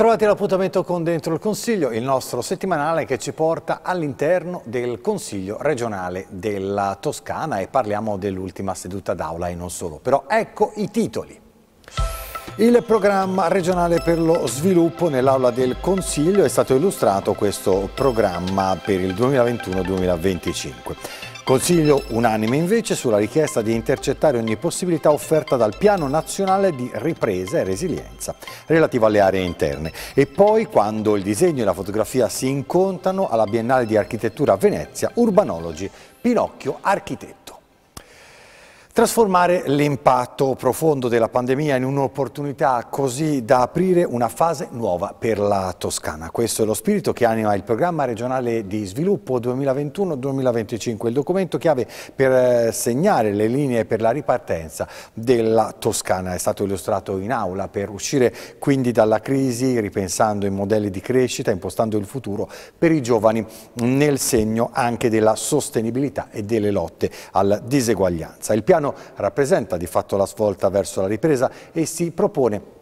Bentrovati all'appuntamento con Dentro il Consiglio, il nostro settimanale che ci porta all'interno del Consiglio regionale della Toscana e parliamo dell'ultima seduta d'aula e non solo. Però ecco i titoli. Il programma regionale per lo sviluppo nell'aula del Consiglio è stato illustrato questo programma per il 2021-2025. Consiglio unanime invece sulla richiesta di intercettare ogni possibilità offerta dal Piano Nazionale di Ripresa e Resilienza relativa alle aree interne e poi quando il disegno e la fotografia si incontrano alla Biennale di Architettura a Venezia, urbanologi, Pinocchio Architetto. Trasformare l'impatto profondo della pandemia in un'opportunità così da aprire una fase nuova per la Toscana. Questo è lo spirito che anima il programma regionale di sviluppo 2021-2025, il documento chiave per eh, segnare le linee per la ripartenza della Toscana. È stato illustrato in aula per uscire quindi dalla crisi, ripensando i modelli di crescita, impostando il futuro per i giovani nel segno anche della sostenibilità e delle lotte alla diseguaglianza. Il piano italiano rappresenta di fatto la svolta verso la ripresa e si propone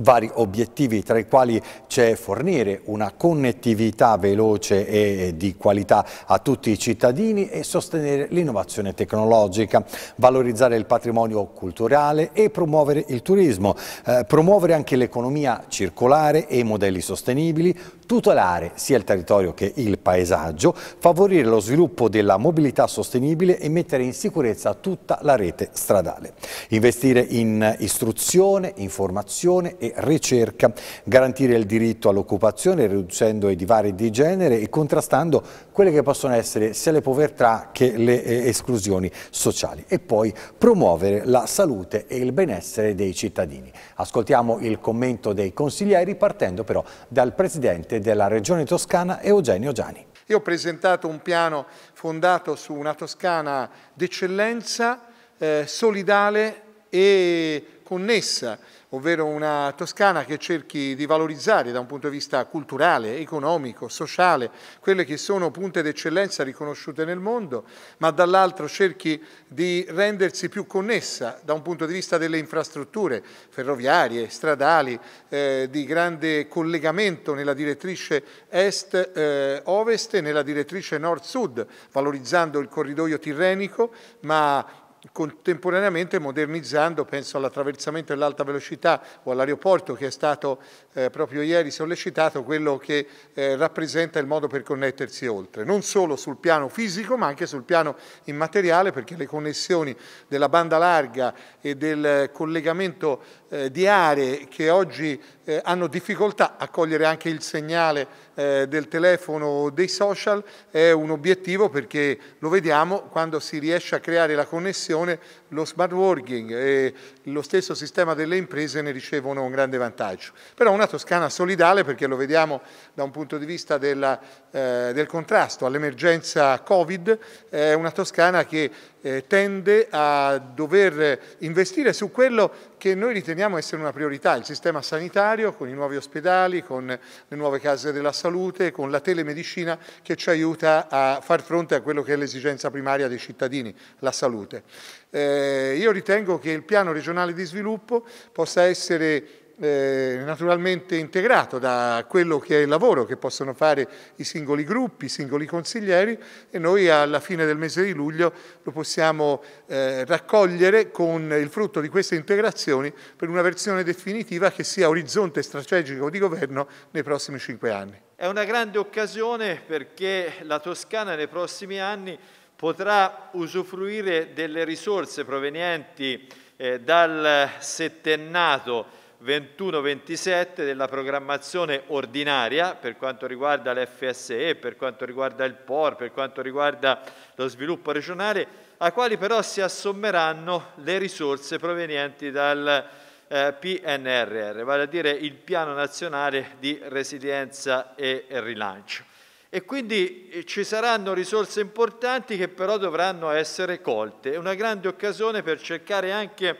vari obiettivi tra i quali c'è fornire una connettività veloce e di qualità a tutti i cittadini e sostenere l'innovazione tecnologica, valorizzare il patrimonio culturale e promuovere il turismo, eh, promuovere anche l'economia circolare e i modelli sostenibili, tutelare sia il territorio che il paesaggio, favorire lo sviluppo della mobilità sostenibile e mettere in sicurezza tutta la rete stradale. Investire in istruzione, informazione e ricerca, garantire il diritto all'occupazione riducendo i divari di genere e contrastando quelle che possono essere sia le povertà che le eh, esclusioni sociali e poi promuovere la salute e il benessere dei cittadini. Ascoltiamo il commento dei consiglieri partendo però dal Presidente della Regione Toscana Eugenio Giani. Io ho presentato un piano fondato su una Toscana d'eccellenza, eh, solidale e connessa ovvero una Toscana che cerchi di valorizzare da un punto di vista culturale, economico, sociale, quelle che sono punte d'eccellenza riconosciute nel mondo, ma dall'altro cerchi di rendersi più connessa da un punto di vista delle infrastrutture ferroviarie, stradali, eh, di grande collegamento nella direttrice est-ovest eh, e nella direttrice nord-sud, valorizzando il corridoio tirrenico, ma contemporaneamente modernizzando, penso all'attraversamento dell'alta velocità o all'aeroporto che è stato eh, proprio ieri sollecitato, quello che eh, rappresenta il modo per connettersi oltre, non solo sul piano fisico ma anche sul piano immateriale perché le connessioni della banda larga e del collegamento eh, di aree che oggi eh, hanno difficoltà a cogliere anche il segnale eh, del telefono o dei social è un obiettivo perché lo vediamo quando si riesce a creare la connessione, lo smart working e lo stesso sistema delle imprese ne ricevono un grande vantaggio. Però una Toscana solidale perché lo vediamo da un punto di vista della, eh, del contrasto all'emergenza Covid, è una Toscana che eh, tende a dover investire su quello che noi riteniamo essere una priorità, il sistema sanitario con i nuovi ospedali, con le nuove case della salute, con la telemedicina che ci aiuta a far fronte a quello che è l'esigenza primaria dei cittadini, la salute. Eh, io ritengo che il piano regionale di sviluppo possa essere eh, naturalmente integrato da quello che è il lavoro che possono fare i singoli gruppi, i singoli consiglieri e noi alla fine del mese di luglio lo possiamo eh, raccogliere con il frutto di queste integrazioni per una versione definitiva che sia orizzonte strategico di governo nei prossimi cinque anni. È una grande occasione perché la Toscana nei prossimi anni potrà usufruire delle risorse provenienti eh, dal settennato 21-27 della programmazione ordinaria per quanto riguarda l'FSE, per quanto riguarda il POR, per quanto riguarda lo sviluppo regionale, a quali però si assommeranno le risorse provenienti dal eh, PNRR, vale a dire il Piano Nazionale di Resilienza e Rilancio. E quindi eh, ci saranno risorse importanti che però dovranno essere colte. È una grande occasione per cercare anche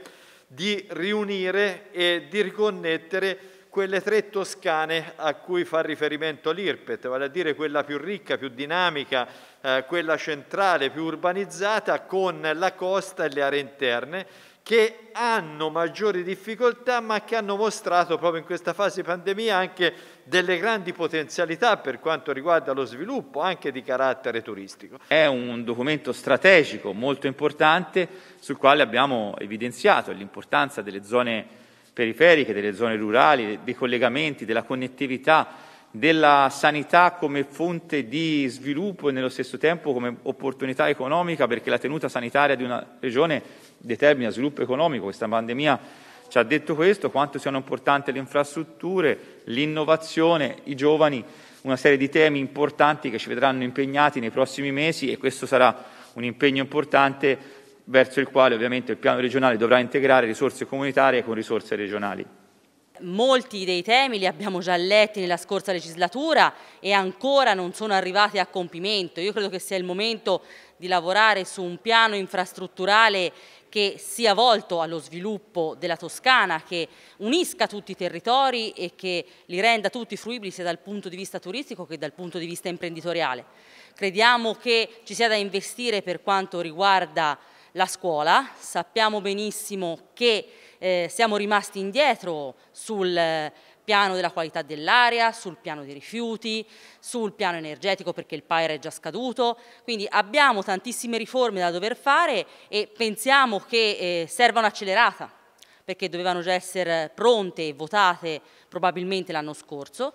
di riunire e di riconnettere quelle tre Toscane a cui fa riferimento l'IRPET, vale a dire quella più ricca, più dinamica, eh, quella centrale, più urbanizzata, con la costa e le aree interne, che hanno maggiori difficoltà ma che hanno mostrato proprio in questa fase di pandemia anche delle grandi potenzialità per quanto riguarda lo sviluppo anche di carattere turistico. È un documento strategico molto importante sul quale abbiamo evidenziato l'importanza delle zone periferiche, delle zone rurali, dei collegamenti, della connettività della sanità come fonte di sviluppo e nello stesso tempo come opportunità economica, perché la tenuta sanitaria di una regione determina sviluppo economico. Questa pandemia ci ha detto questo, quanto siano importanti le infrastrutture, l'innovazione, i giovani, una serie di temi importanti che ci vedranno impegnati nei prossimi mesi e questo sarà un impegno importante verso il quale ovviamente il piano regionale dovrà integrare risorse comunitarie con risorse regionali. Molti dei temi li abbiamo già letti nella scorsa legislatura e ancora non sono arrivati a compimento. Io credo che sia il momento di lavorare su un piano infrastrutturale che sia volto allo sviluppo della Toscana, che unisca tutti i territori e che li renda tutti fruibili sia dal punto di vista turistico che dal punto di vista imprenditoriale. Crediamo che ci sia da investire per quanto riguarda la scuola, sappiamo benissimo che eh, siamo rimasti indietro sul eh, piano della qualità dell'aria, sul piano dei rifiuti, sul piano energetico perché il PAIR è già scaduto, quindi abbiamo tantissime riforme da dover fare e pensiamo che eh, serva un'accelerata perché dovevano già essere pronte e votate probabilmente l'anno scorso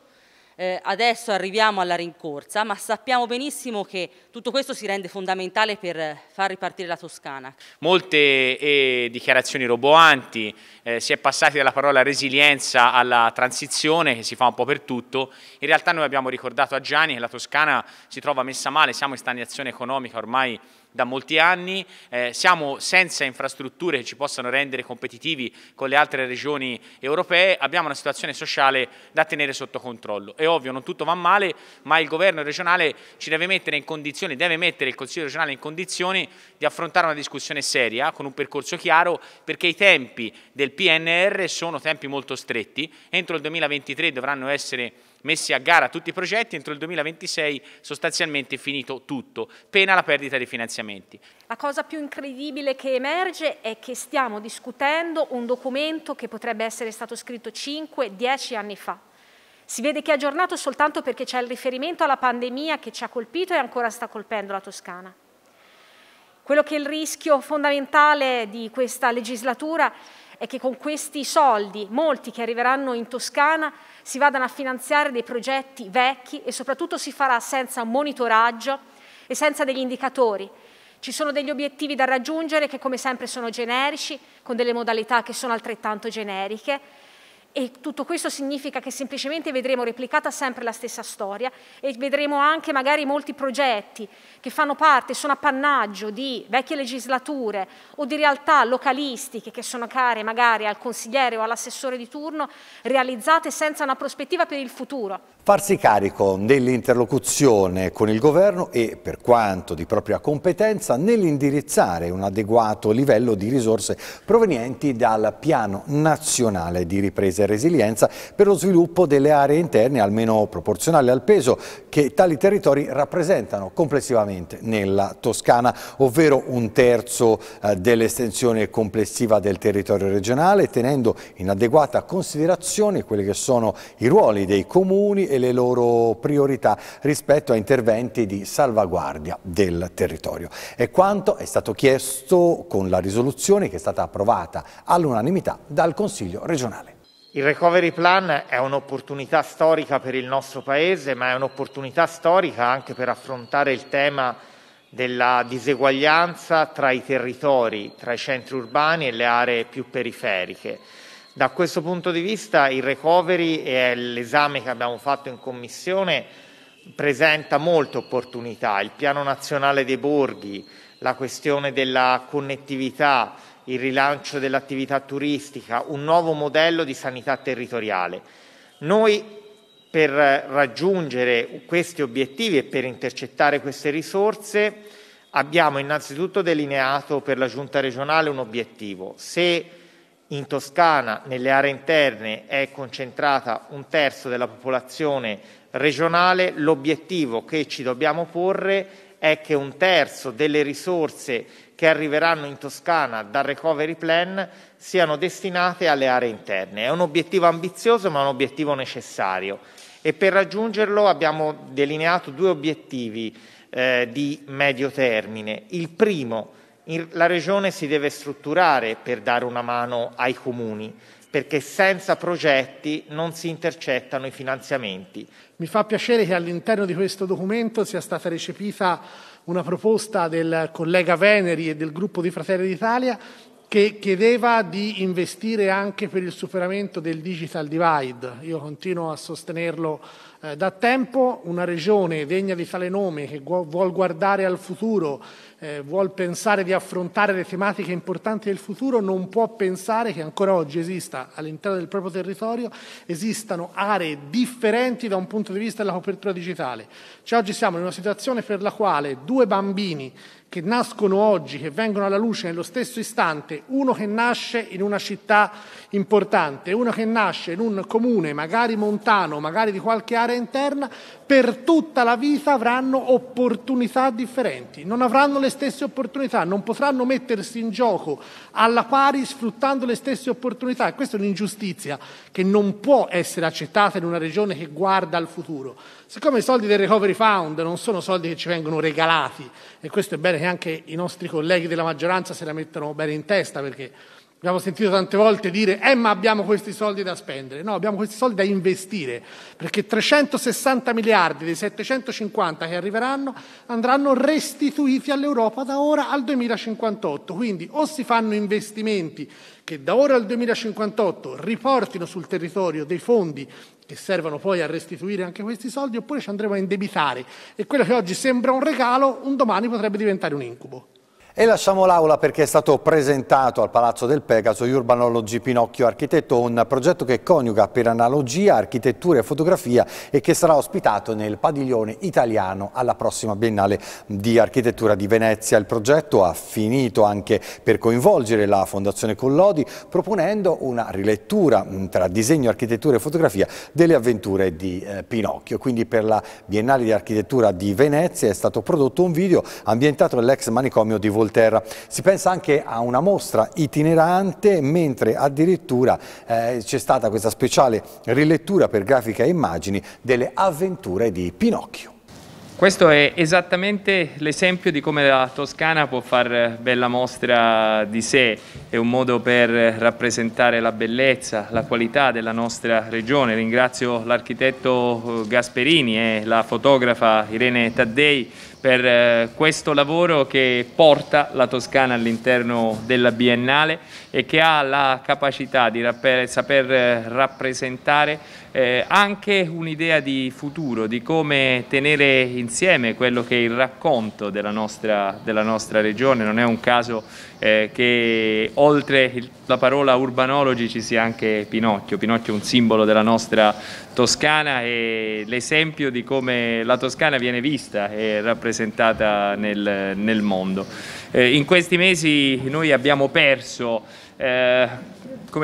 eh, adesso arriviamo alla rincorsa, ma sappiamo benissimo che tutto questo si rende fondamentale per eh, far ripartire la Toscana. Molte eh, dichiarazioni roboanti, eh, si è passati dalla parola resilienza alla transizione, che si fa un po' per tutto. In realtà noi abbiamo ricordato a Gianni che la Toscana si trova messa male, siamo in stagnazione economica ormai da molti anni, eh, siamo senza infrastrutture che ci possano rendere competitivi con le altre regioni europee, abbiamo una situazione sociale da tenere sotto controllo. È ovvio, non tutto va male, ma il governo regionale ci deve mettere in condizioni, deve mettere il Consiglio regionale in condizioni di affrontare una discussione seria, con un percorso chiaro, perché i tempi del PNR sono tempi molto stretti, entro il 2023 dovranno essere messi a gara tutti i progetti, entro il 2026 sostanzialmente è finito tutto, pena la perdita dei finanziamenti. La cosa più incredibile che emerge è che stiamo discutendo un documento che potrebbe essere stato scritto 5-10 anni fa. Si vede che è aggiornato soltanto perché c'è il riferimento alla pandemia che ci ha colpito e ancora sta colpendo la Toscana. Quello che è il rischio fondamentale di questa legislatura è che con questi soldi, molti che arriveranno in Toscana, si vadano a finanziare dei progetti vecchi e soprattutto si farà senza monitoraggio e senza degli indicatori. Ci sono degli obiettivi da raggiungere che come sempre sono generici, con delle modalità che sono altrettanto generiche e tutto questo significa che semplicemente vedremo replicata sempre la stessa storia e vedremo anche magari molti progetti che fanno parte, sono appannaggio di vecchie legislature o di realtà localistiche che sono care magari al consigliere o all'assessore di turno, realizzate senza una prospettiva per il futuro. Farsi carico dell'interlocuzione con il governo e per quanto di propria competenza nell'indirizzare un adeguato livello di risorse provenienti dal piano nazionale di ripresa e resilienza per lo sviluppo delle aree interne almeno proporzionali al peso che tali territori rappresentano complessivamente nella Toscana, ovvero un terzo eh, dell'estensione complessiva del territorio regionale, tenendo in adeguata considerazione quelli che sono i ruoli dei comuni e le loro priorità rispetto a interventi di salvaguardia del territorio. È quanto è stato chiesto con la risoluzione che è stata approvata all'unanimità dal Consiglio regionale. Il recovery plan è un'opportunità storica per il nostro Paese, ma è un'opportunità storica anche per affrontare il tema della diseguaglianza tra i territori, tra i centri urbani e le aree più periferiche. Da questo punto di vista il recovery e l'esame che abbiamo fatto in Commissione presenta molte opportunità. Il piano nazionale dei borghi, la questione della connettività, il rilancio dell'attività turistica, un nuovo modello di sanità territoriale. Noi per raggiungere questi obiettivi e per intercettare queste risorse abbiamo innanzitutto delineato per la Giunta regionale un obiettivo. Se in Toscana, nelle aree interne, è concentrata un terzo della popolazione regionale, l'obiettivo che ci dobbiamo porre è che un terzo delle risorse che arriveranno in Toscana dal recovery plan siano destinate alle aree interne. È un obiettivo ambizioso ma un obiettivo necessario e per raggiungerlo abbiamo delineato due obiettivi eh, di medio termine. Il primo, la Regione si deve strutturare per dare una mano ai comuni perché senza progetti non si intercettano i finanziamenti. Mi fa piacere che all'interno di questo documento sia stata recepita una proposta del collega Veneri e del gruppo di Fratelli d'Italia che chiedeva di investire anche per il superamento del digital divide. Io continuo a sostenerlo eh, da tempo una regione degna di tale nome, che vuole guardare al futuro, eh, vuole pensare di affrontare le tematiche importanti del futuro, non può pensare che ancora oggi esista all'interno del proprio territorio esistano aree differenti da un punto di vista della copertura digitale. Cioè oggi siamo in una situazione per la quale due bambini che nascono oggi, che vengono alla luce nello stesso istante, uno che nasce in una città importante, uno che nasce in un comune magari montano, magari di qualche area finanziaria interna per tutta la vita avranno opportunità differenti, non avranno le stesse opportunità, non potranno mettersi in gioco alla pari sfruttando le stesse opportunità. E questa è un'ingiustizia che non può essere accettata in una regione che guarda al futuro. Siccome i soldi del Recovery Fund non sono soldi che ci vengono regalati, e questo è bene che anche i nostri colleghi della maggioranza se la mettano bene in testa, perché Abbiamo sentito tante volte dire, eh ma abbiamo questi soldi da spendere. No, abbiamo questi soldi da investire, perché 360 miliardi dei 750 che arriveranno andranno restituiti all'Europa da ora al 2058. Quindi o si fanno investimenti che da ora al 2058 riportino sul territorio dei fondi che servono poi a restituire anche questi soldi, oppure ci andremo a indebitare. E quello che oggi sembra un regalo, un domani potrebbe diventare un incubo. E lasciamo l'aula perché è stato presentato al Palazzo del Pegaso Urbanology Pinocchio Architetto, un progetto che coniuga per analogia architettura e fotografia e che sarà ospitato nel padiglione italiano alla prossima Biennale di Architettura di Venezia. Il progetto ha finito anche per coinvolgere la Fondazione Collodi proponendo una rilettura mm, tra disegno, architettura e fotografia delle avventure di eh, Pinocchio. Quindi per la Biennale di Architettura di Venezia è stato prodotto un video ambientato nell'ex manicomio di Voltaire Volterra. Si pensa anche a una mostra itinerante, mentre addirittura eh, c'è stata questa speciale rilettura per grafica e immagini delle avventure di Pinocchio. Questo è esattamente l'esempio di come la Toscana può far bella mostra di sé, è un modo per rappresentare la bellezza, la qualità della nostra regione. Ringrazio l'architetto eh, Gasperini e la fotografa Irene Taddei per eh, questo lavoro che porta la Toscana all'interno della Biennale e che ha la capacità di rapper, saper eh, rappresentare eh, anche un'idea di futuro, di come tenere insieme quello che è il racconto della nostra, della nostra regione, non è un caso eh, che oltre il, la parola urbanologi ci sia anche Pinocchio. Pinocchio è un simbolo della nostra Toscana e l'esempio di come la Toscana viene vista e rappresentata nel, nel mondo. Eh, in questi mesi noi abbiamo perso eh,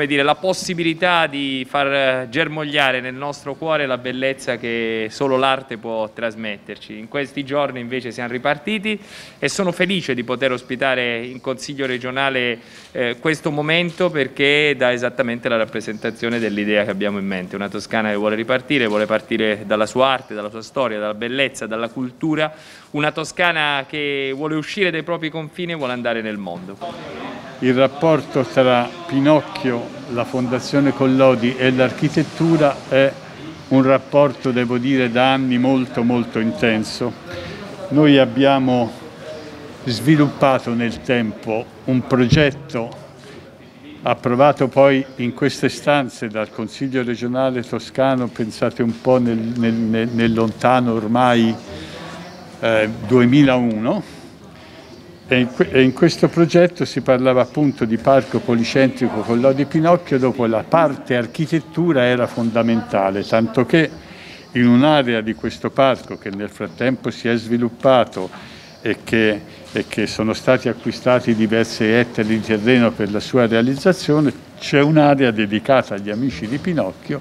dire, la possibilità di far germogliare nel nostro cuore la bellezza che solo l'arte può trasmetterci. In questi giorni invece siamo ripartiti e sono felice di poter ospitare in Consiglio regionale eh, questo momento perché dà esattamente la rappresentazione dell'idea che abbiamo in mente. Una Toscana che vuole ripartire, vuole partire dalla sua arte, dalla sua storia, dalla bellezza, dalla cultura. Una Toscana che vuole uscire dai propri confini fine vuole andare nel mondo. Il rapporto tra Pinocchio, la Fondazione Collodi e l'architettura è un rapporto, devo dire, da anni molto molto intenso. Noi abbiamo sviluppato nel tempo un progetto approvato poi in queste stanze dal Consiglio regionale toscano, pensate un po' nel, nel, nel lontano ormai eh, 2001, e in questo progetto si parlava appunto di parco policentrico con l'Odi Pinocchio dopo la parte architettura era fondamentale, tanto che in un'area di questo parco che nel frattempo si è sviluppato e che, e che sono stati acquistati diversi ettari di terreno per la sua realizzazione, c'è un'area dedicata agli amici di Pinocchio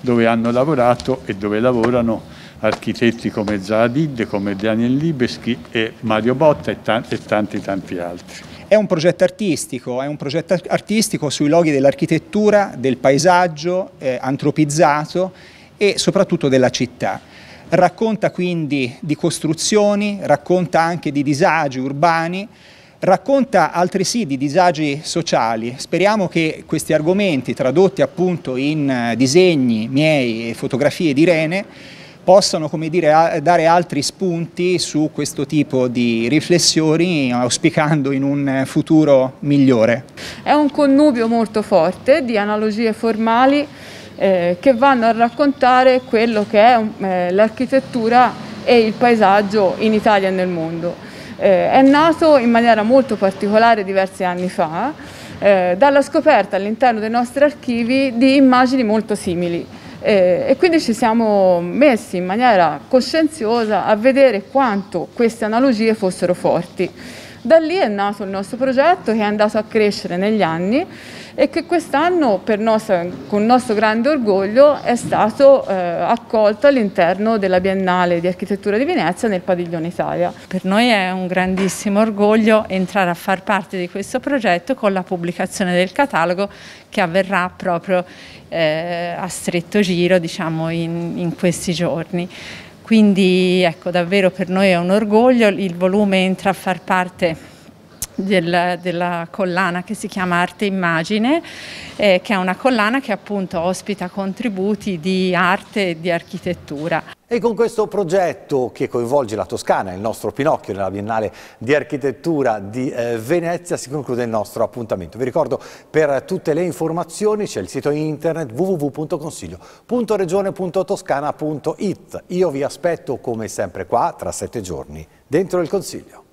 dove hanno lavorato e dove lavorano architetti come Zaadid, come Daniel Libeschi e Mario Botta e tanti, e tanti tanti altri. È un progetto artistico, è un progetto artistico sui luoghi dell'architettura, del paesaggio eh, antropizzato e soprattutto della città. Racconta quindi di costruzioni, racconta anche di disagi urbani, racconta altresì di disagi sociali. Speriamo che questi argomenti tradotti appunto in eh, disegni miei e fotografie di Irene possano dire, dare altri spunti su questo tipo di riflessioni auspicando in un futuro migliore. È un connubio molto forte di analogie formali eh, che vanno a raccontare quello che è eh, l'architettura e il paesaggio in Italia e nel mondo. Eh, è nato in maniera molto particolare diversi anni fa eh, dalla scoperta all'interno dei nostri archivi di immagini molto simili. Eh, e quindi ci siamo messi in maniera coscienziosa a vedere quanto queste analogie fossero forti. Da lì è nato il nostro progetto che è andato a crescere negli anni e che quest'anno con nostro grande orgoglio è stato eh, accolto all'interno della Biennale di Architettura di Venezia nel Padiglione Italia. Per noi è un grandissimo orgoglio entrare a far parte di questo progetto con la pubblicazione del catalogo che avverrà proprio eh, a stretto giro diciamo, in, in questi giorni. Quindi ecco, davvero per noi è un orgoglio, il volume entra a far parte del, della collana che si chiama Arte Immagine, eh, che è una collana che appunto ospita contributi di arte e di architettura. E con questo progetto che coinvolge la Toscana il nostro Pinocchio nella Biennale di Architettura di eh, Venezia si conclude il nostro appuntamento. Vi ricordo per tutte le informazioni c'è il sito internet www.consiglio.regione.toscana.it. Io vi aspetto come sempre qua tra sette giorni dentro il Consiglio.